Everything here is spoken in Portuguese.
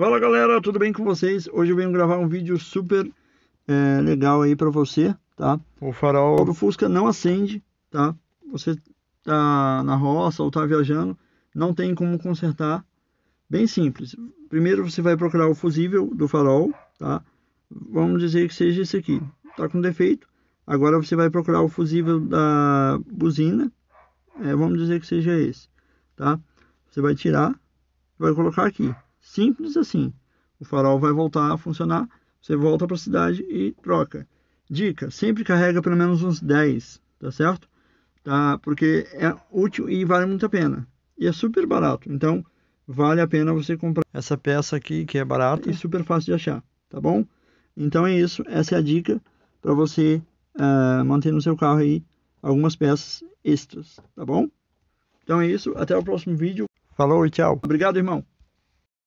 Fala galera, tudo bem com vocês? Hoje eu venho gravar um vídeo super é, legal aí para você, tá? O farol do Fusca não acende, tá? Você tá na roça ou tá viajando, não tem como consertar. Bem simples. Primeiro você vai procurar o fusível do farol, tá? Vamos dizer que seja esse aqui. Tá com defeito. Agora você vai procurar o fusível da buzina. É, vamos dizer que seja esse, tá? Você vai tirar, vai colocar aqui. Simples assim. O farol vai voltar a funcionar, você volta para a cidade e troca. Dica, sempre carrega pelo menos uns 10, tá certo? Tá? Porque é útil e vale muito a pena. E é super barato, então vale a pena você comprar essa peça aqui que é barata e super fácil de achar, tá bom? Então é isso, essa é a dica para você uh, manter no seu carro aí algumas peças extras, tá bom? Então é isso, até o próximo vídeo. Falou e tchau. Obrigado, irmão.